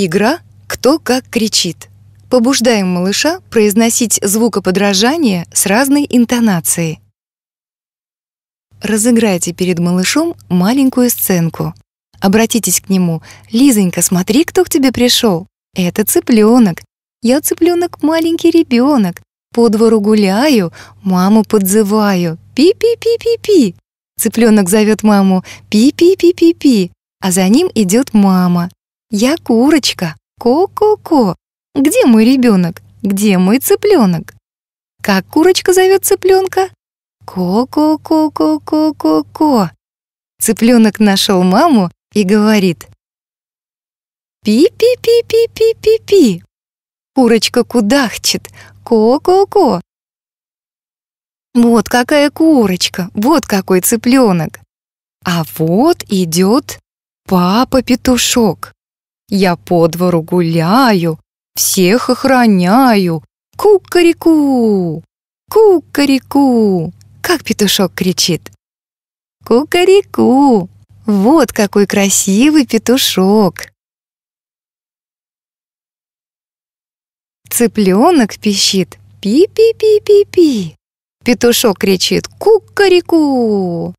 Игра «Кто как кричит». Побуждаем малыша произносить звукоподражание с разной интонацией. Разыграйте перед малышом маленькую сценку. Обратитесь к нему. «Лизонька, смотри, кто к тебе пришел. Это цыпленок. Я цыпленок маленький ребенок. По двору гуляю, маму подзываю. Пи-пи-пи-пи-пи. Цыпленок зовет маму. Пи-пи-пи-пи-пи. А за ним идет мама. Я курочка. Ко-ко-ко. Где мой ребенок? Где мой цыпленок? Как курочка зовет цыпленка? Ко-ко-ко-ко-ко-ко-ко. Цыпленок нашел маму и говорит. Пи-пи-пи-пи-пи-пи-пи. Курочка кудахчет. Ко-ко-ко. Вот какая курочка, вот какой цыпленок. А вот идет папа-петушок. Я по двору гуляю, всех охраняю. Кукареку! Кукареку! Как петушок кричит. Кукареку! Вот какой красивый петушок! Цыпленок пищит пи-пи-пи-пи-пи. Петушок кричит кукареку.